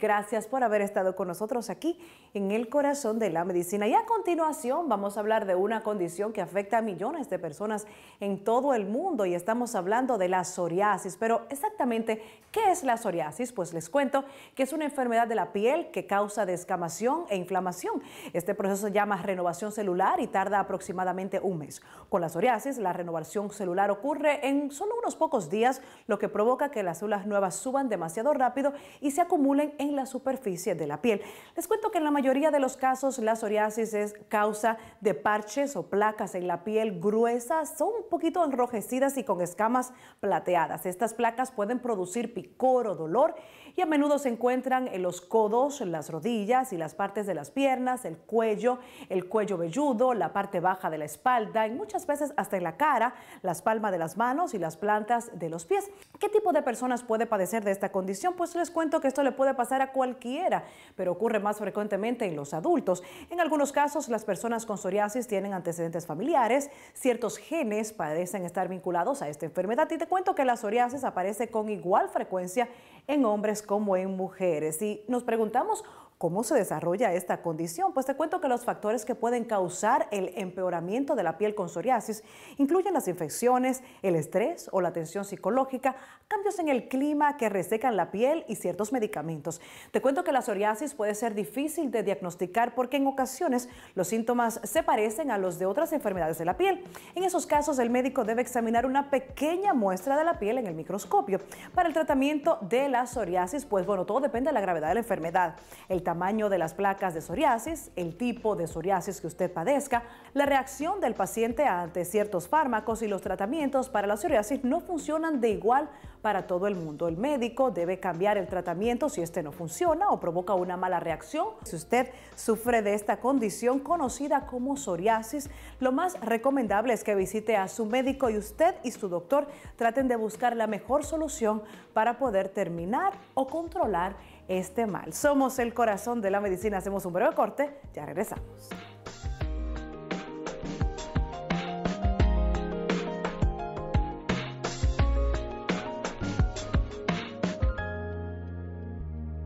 Gracias por haber estado con nosotros aquí en el corazón de la medicina. Y a continuación vamos a hablar de una condición que afecta a millones de personas en todo el mundo y estamos hablando de la psoriasis. Pero exactamente, ¿qué es la psoriasis? Pues les cuento que es una enfermedad de la piel que causa descamación e inflamación. Este proceso se llama renovación celular y tarda aproximadamente un mes. Con la psoriasis, la renovación celular ocurre en solo unos pocos días, lo que provoca que las células nuevas suban demasiado rápido y se acumulen en la superficie de la piel. Les cuento que en la mayoría de los casos la psoriasis es causa de parches o placas en la piel gruesas, son un poquito enrojecidas y con escamas plateadas. Estas placas pueden producir picor o dolor y a menudo se encuentran en los codos, las rodillas y las partes de las piernas, el cuello, el cuello velludo, la parte baja de la espalda y muchas veces hasta en la cara, las palmas de las manos y las plantas de los pies. ¿Qué tipo de personas puede padecer de esta condición? Pues les cuento que esto le puede pasar cualquiera, pero ocurre más frecuentemente en los adultos. En algunos casos, las personas con psoriasis tienen antecedentes familiares, ciertos genes parecen estar vinculados a esta enfermedad y te cuento que la psoriasis aparece con igual frecuencia en hombres como en mujeres. Y nos preguntamos ¿Cómo se desarrolla esta condición? Pues te cuento que los factores que pueden causar el empeoramiento de la piel con psoriasis incluyen las infecciones, el estrés o la tensión psicológica, cambios en el clima que resecan la piel y ciertos medicamentos. Te cuento que la psoriasis puede ser difícil de diagnosticar porque en ocasiones los síntomas se parecen a los de otras enfermedades de la piel. En esos casos el médico debe examinar una pequeña muestra de la piel en el microscopio. Para el tratamiento de la psoriasis, pues bueno, todo depende de la gravedad de la enfermedad. El tamaño de las placas de psoriasis, el tipo de psoriasis que usted padezca, la reacción del paciente ante ciertos fármacos y los tratamientos para la psoriasis no funcionan de igual para todo el mundo. El médico debe cambiar el tratamiento si este no funciona o provoca una mala reacción. Si usted sufre de esta condición conocida como psoriasis, lo más recomendable es que visite a su médico y usted y su doctor traten de buscar la mejor solución para poder terminar o controlar este mal. Somos el corazón de la medicina. Hacemos un breve corte, ya regresamos.